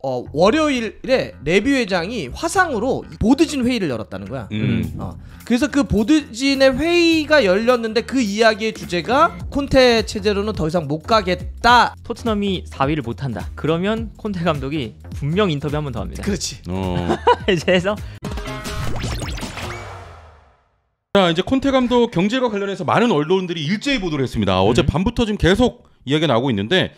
어, 월요일에 레비 회장이 화상으로 보드진 회의를 열었다는 거야. 음. 어, 그래서 그 보드진의 회의가 열렸는데 그 이야기의 주제가 콘테 체제로는 더 이상 못 가겠다. 토트넘이 4위를 못한다. 그러면 콘테 감독이 분명 인터뷰 한 번 더 합니다. 그렇지. 어. 이제 해서 자 이제 콘테 감독 경질과 관련해서 많은 언론들이 일제히 보도를 했습니다. 어제 음. 밤부터 지금 계속 이야기 나오고 있는데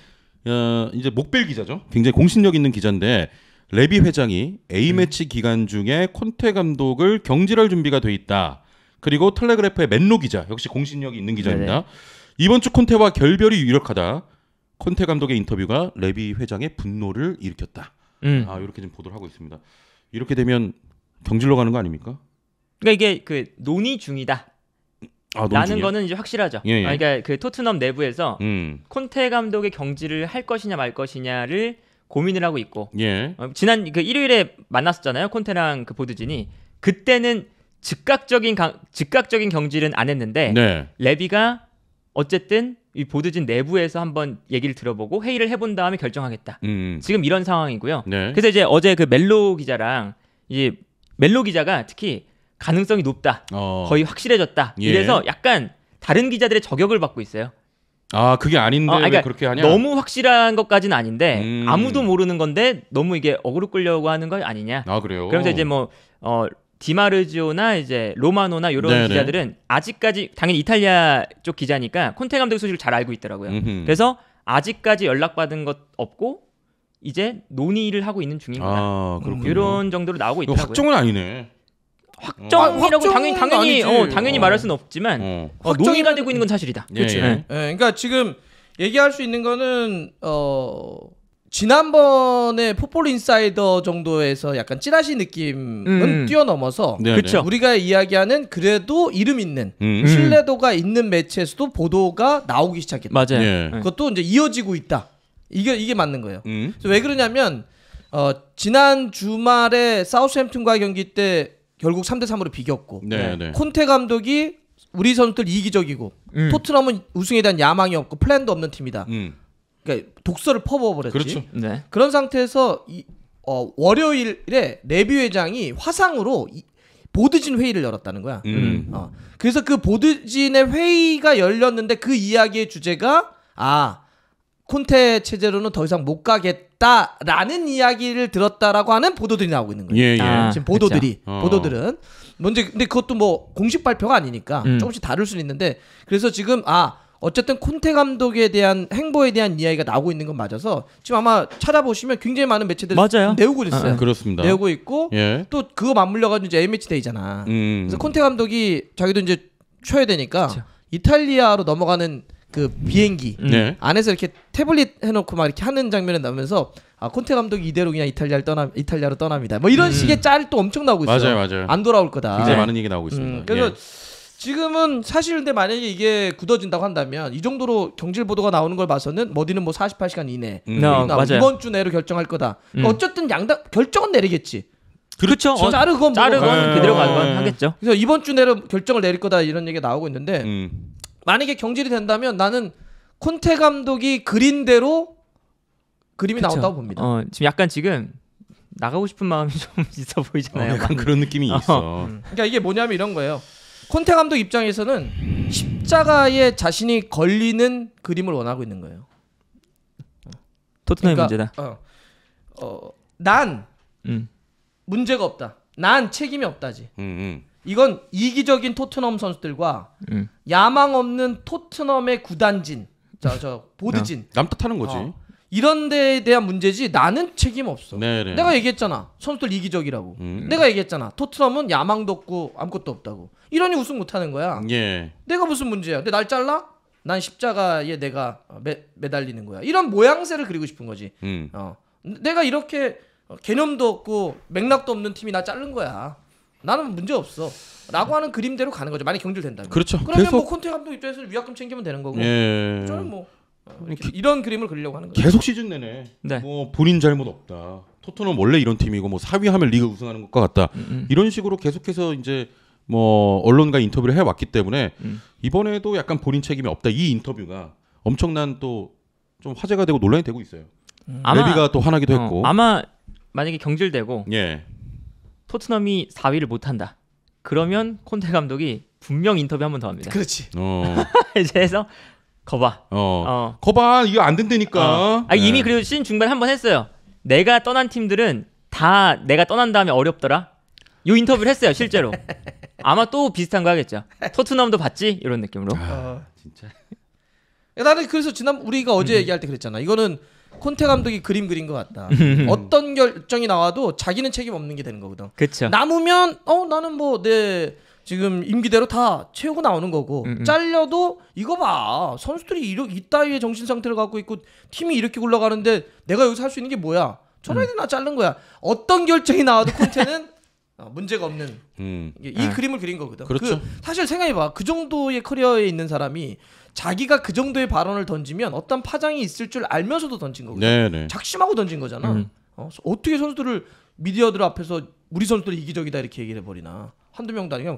어, 이제 목벨 기자죠. 굉장히 공신력 있는 기자인데 레비 회장이 A 음. 매치 음. 기간 중에 콘테 감독을 경질할 준비가 돼 있다. 그리고 텔레그래프의 맨로 기자 역시 공신력이 있는 기자입니다. 네네. 이번 주 콘테와 결별이 유력하다. 콘테 감독의 인터뷰가 레비 회장의 분노를 일으켰다. 음. 아 이렇게 지금 보도를 하고 있습니다. 이렇게 되면 경질로 가는 거 아닙니까? 그러니까 이게 그 논의 중이다. 아, 라는 거는 이제 확실하죠. 예, 예. 아, 그러니까 그 토트넘 내부에서 음. 콘테 감독의 경질을 할 것이냐 말 것이냐를 고민을 하고 있고 예. 어, 지난 그 일요일에 만났었잖아요. 콘테랑 그 보드진이 그때는 즉각적인 강, 즉각적인 경질은 안 했는데 네. 레비가 어쨌든 이 보드진 내부에서 한번 얘기를 들어보고 회의를 해본 다음에 결정하겠다. 음. 음. 지금 이런 상황이고요. 네. 그래서 이제 어제 그 멜로 기자랑 이제 멜로 기자가 특히 가능성이 높다. 어. 거의 확실해졌다. 예. 이래서 약간 다른 기자들의 저격을 받고 있어요. 아 그게 아닌데 어, 그러니까 그렇게 하냐? 너무 확실한 것까지는 아닌데 음. 아무도 모르는 건데 너무 이게 어그로 끌려고 하는 건 아니냐? 아 그래요? 그러면서 이제 뭐 어, 디마르지오나 이제 로마노나 이런 네네. 기자들은 아직까지 당연히 이탈리아 쪽 기자니까 콘테 감독 소식을 잘 알고 있더라고요. 음흠. 그래서 아직까지 연락받은 것 없고 이제 논의를 하고 있는 중입니다. 아, 그렇군요. 이런 정도로 나오고 있다고요 확정은 아니네. 확정이라고 아, 당연히 당연히 어, 당연히 말할 수는 없지만 어. 어, 논의가 되고 있는 건 사실이다. 그렇죠. 예, 예. 예, 그러니까 지금 얘기할 수 있는 거는 어 지난번에 포폴 인사이더 정도에서 약간 찌라시 느낌은 음. 뛰어넘어서 네네. 네. 우리가 이야기하는 그래도 이름 있는 음. 음. 신뢰도가 있는 매체에서도 보도가 나오기 시작했다. 맞아요. 예. 예. 그것도 이제 이어지고 있다. 이게 이게 맞는 거예요. 음. 왜 그러냐면 어 지난 주말에 사우스햄튼과 경기 때 결국 3대 3으로 비겼고 네, 네, 네. 콘테 감독이 우리 선수들 이기적이고 음. 토트넘은 우승에 대한 야망이 없고 플랜도 없는 팀이다. 음. 그러니까 독서를 퍼부어버렸지. 그렇죠. 네. 그런 상태에서 이, 어, 월요일에 레비 회장이 화상으로 이, 보드진 회의를 열었다는 거야. 음. 어. 그래서 그 보드진의 회의가 열렸는데 그 이야기의 주제가 아 콘테 체제로는 더 이상 못 가겠다라는 이야기를 들었다라고 하는 보도들이 나오고 있는 거예요. 예, 예. 아, 지금 보도들이 어. 보도들은 먼저 근데 그것도 뭐 공식 발표가 아니니까 음. 조금씩 다를 수는 있는데 그래서 지금 아 어쨌든 콘테 감독에 대한 행보에 대한 이야기가 나오고 있는 건 맞아서 지금 아마 찾아보시면 굉장히 많은 매체들 맞아요. 내오고 있어요. 아, 그렇습니다. 내오고 있고 예. 또 그거 맞물려 가지고 이제 MH 데이잖아. 음. 그래서 콘테 감독이 자기도 이제 쉬야 되니까 그렇죠. 이탈리아로 넘어가는 그 비행기 음. 네. 안에서 이렇게 태블릿 해놓고 막 이렇게 하는 장면이 나오면서 아 콘테 감독이 이대로 그냥 이탈리아를 떠나 이탈리아로 떠납니다. 뭐 이런 음. 식의 짤또 엄청 나오고 있어요. 맞아요, 맞아요. 안 돌아올 거다. 굉장히 많은 얘기 나오고 있습니다. 음, 그래서 예. 지금은 사실 근데 만약에 이게 굳어진다고 한다면 이 정도로 경질 보도가 나오는 걸 봐서는 머디는 뭐 48시간 이내 음. 음. 이번 주 내로 결정할 거다. 그러니까 어쨌든 양당 결정은 내리겠지. 그렇죠. 어, 자르건 뭐. 자르건 네. 그대로 가건 하겠죠. 그래서 이번 주 내로 결정을 내릴 거다 이런 얘기가 나오고 있는데 음. 만약에 경질이 된다면 나는 콘테 감독이 그린대로 그림이 그쵸. 나온다고 봅니다. 어, 지금 약간 지금 나가고 싶은 마음이 좀 있어 보이잖아요. 어, 약간 그런 느낌이 어. 있어. 음. 그러니까 이게 뭐냐면 이런 거예요. 콘테 감독 입장에서는 십자가에 자신이 걸리는 그림을 원하고 있는 거예요. 토트넘 그러니까, 문제다. 어, 어, 난 음. 문제가 없다. 난 책임이 없다지. 음, 음. 이건 이기적인 토트넘 선수들과 음. 야망 없는 토트넘의 구단진, 자, 저 보드진 남 탓하는 거지. 어. 이런 데에 대한 문제지 나는 책임 없어. 네네. 네. 내가 얘기했잖아. 선수들 이기적이라고. 음. 내가 얘기했잖아. 토트넘은 야망도 없고 아무것도 없다고. 이러니 우승 못하는 거야. 예. 내가 무슨 문제야. 근데 날 잘라? 난 십자가에 내가 매, 매달리는 거야. 이런 모양새를 그리고 싶은 거지. 음. 어. 내가 이렇게 개념도 없고 맥락도 없는 팀이 나 자른 거야. 나는 문제 없어. 라고 하는 그림대로 가는 거죠. 만약 경질된다면. 그렇죠. 그러면 뭐 계속... 뭐 콘테 감독 입장에서 위약금 챙기면 되는 거고. 예. 저는 뭐 기... 어, 그 이런 그림을 그리려고 하는 거죠. 계속 시즌 내내 네. 뭐 본인 잘못 없다. 토트넘 원래 이런 팀이고 뭐 4위하면 리그 우승하는 것과 같다. 음음. 음. 이런 식으로 계속해서 이제 뭐 언론과 인터뷰를 해왔기 때문에 음. 이번에도 약간 본인 책임이 없다 이 인터뷰가 엄청난 또 좀 화제가 되고 논란이 되고 있어요. 음. 레비가 또 화나기도 어, 했고 아마 만약에 경질되고 예. 토트넘이 4위를 못한다. 그러면 콘테 감독이 분명 인터뷰 한 번 더 합니다. 그렇지. 어. 이제 해서 거봐. 어. 어. 거봐 이거 안 된다니까. 어. 아, 이미 네. 그리고 시즌 중반 한번 했어요. 내가 떠난 팀들은 다 내가 떠난 다음에 어렵더라. 요 인터뷰를 했어요 실제로. 아마 또 비슷한 거 하겠죠. 토트넘도 봤지 이런 느낌으로. 아, 어. 진짜. 나는 그래서 지난 우리가 어제 음. 얘기할 때 그랬잖아. 이거는 콘테 감독이 그림 그린 것 같다. 음. 어떤 결정이 나와도 자기는 책임 없는 게 되는 거거든. 그쵸. 남으면 어 나는 뭐내 네, 지금 임기대로 다 채우고 나오는 거고 음, 음. 잘려도 이거 봐 선수들이 이러, 이따위의 정신 상태를 갖고 있고 팀이 이렇게 굴러가는데 내가 여기서 할 수 있는 게 뭐야? 저라도 음. 나 자른 거야. 어떤 결정이 나와도 콘테는 어, 문제가 없는 음. 이 네. 그림을 그린 거거든. 그 그렇죠. 그 사실 생각해봐 그 정도의 커리어에 있는 사람이 자기가 그 정도의 발언을 던지면 어떤 파장이 있을 줄 알면서도 던진 거거든. 네네. 네. 작심하고 던진 거잖아. 음. 어, 어떻게 선수들을 미디어들 앞에서 우리 선수들이 기적이다 이렇게 얘기를 해버리나 한두 명도 아니고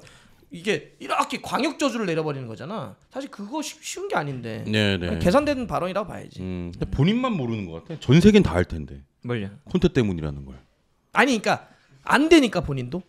이게 이렇게 광역 저주를 내려버리는 거잖아. 사실 그거 쉬, 운게 아닌데 네, 네. 계산된 발언이라고 봐야지. 음. 본인만 모르는 것 같아. 전 세계는 다알 텐데. 뭘요? 콘테 때문이라는 걸. 아니, 그러니까 안 되니까 본인도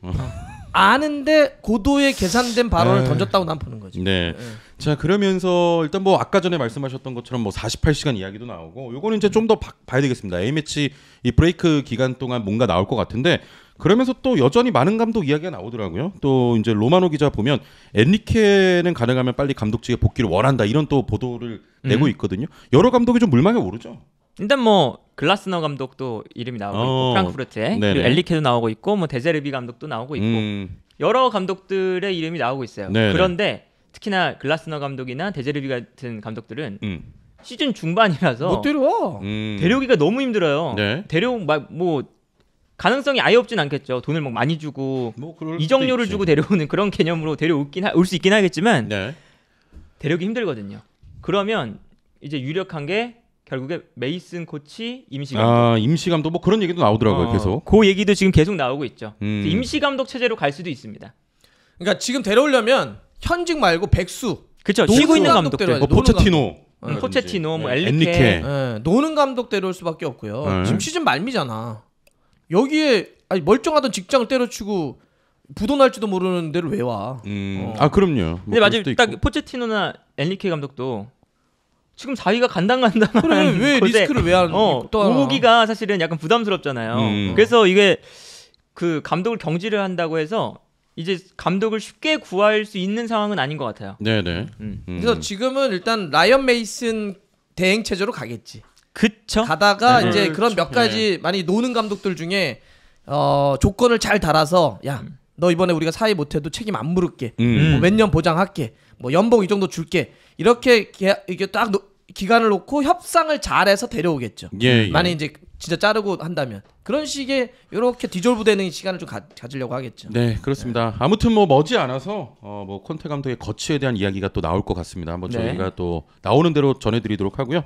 아는데 고도의 계산된 발언을 에이. 네. 던졌다고 난 보는 거지. 네. 네. 자 그러면서 일단 뭐 아까 전에 말씀하셨던 것처럼 뭐 48시간 이야기도 나오고 요거는 이제 좀 더 봐야 되겠습니다. A 매치 이 브레이크 기간 동안 뭔가 나올 것 같은데 그러면서 또 여전히 많은 감독 이야기가 나오더라고요. 또 이제 로마노 기자 보면 엔리케는 가능하면 빨리 감독직에 복귀를 원한다 이런 또 보도를 내고 음. 있거든요. 여러 감독이 좀 물망에 오르죠. 일단 뭐 글라스너 감독도 이름이 나오고 어. 있고 프랑크푸르트에 그리고 엘리케도 나오고 있고 뭐 데제르비 감독도 나오고 있고 음. 여러 감독들의 이름이 나오고 있어요. 네네. 그런데 특히나 글라스너 감독이나 데제르비 같은 감독들은 음. 시즌 중반이라서 못 데려와. 음. 데려오기가 너무 힘들어요. 네. 데려오 막뭐 가능성이 아예 없진 않겠죠. 돈을 막 많이 주고 뭐 이정료를 주고 데려오는 그런 개념으로 데려올긴 올수 있긴 하겠지만 네. 데려오기 힘들거든요. 그러면 이제 유력한 게 결국에 메이슨 코치 임시 감독. 아 임시 감독 뭐 그런 얘기도 나오더라고요 어, 계속. 그 얘기도 지금 계속 나오고 있죠. 음. 임시 감독 체제로 갈 수도 있습니다. 그러니까 지금 데려오려면 현직 말고 백수. 그렇죠. 쉬고 있는 감독들. 뭐 포체티노. 응, 어, 포체티노, 뭐 네. 엘리케. 네. 노는 감독 데려올 수밖에 없고요. 네. 지금 시즌 말미잖아. 여기에 아니 멀쩡하던 직장을 때려치고 부도날지도 모르는 데를 왜 와? 음. 어. 아 그럼요. 뭐 근데 맞아요. 딱 포체티노나 엘리케 감독도 지금 4위가 간당간당한 그래 왜 곳에, 리스크를 왜안 어, 떠나 기가 사실은 약간 부담스럽잖아요. 음. 그래서 이게 그 감독을 경질을 한다고 해서 이제 감독을 쉽게 구할 수 있는 상황은 아닌 것 같아요. 네네. 네. 음. 음. 그래서 지금은 일단 라이언 메이슨 대행 체제로 가겠지. 그쵸. 가다가 네. 이제 그렇죠. 그런 몇 가지 네. 많이 노는 감독들 중에 어, 조건을 잘 달아서 야. 음. 너 이번에 우리가 사회 못해도 책임 안 물을게. 음. 뭐 몇년 보장할게. 뭐 연봉 이 정도 줄게 이렇게 개, 이게 딱 노, 기간을 놓고 협상을 잘해서 데려오겠죠. 예, 예. 만약 이제 진짜 자르고 한다면 그런 식의 이렇게 디졸브되는 시간을 좀 가, 가 지려고 하겠죠. 네, 그렇습니다. 네. 아무튼 뭐 머지 않아서 어, 뭐 콘테 감독의 거취에 대한 이야기가 또 나올 것 같습니다. 한번 네. 저희가 또 나오는 대로 전해드리도록 하고요.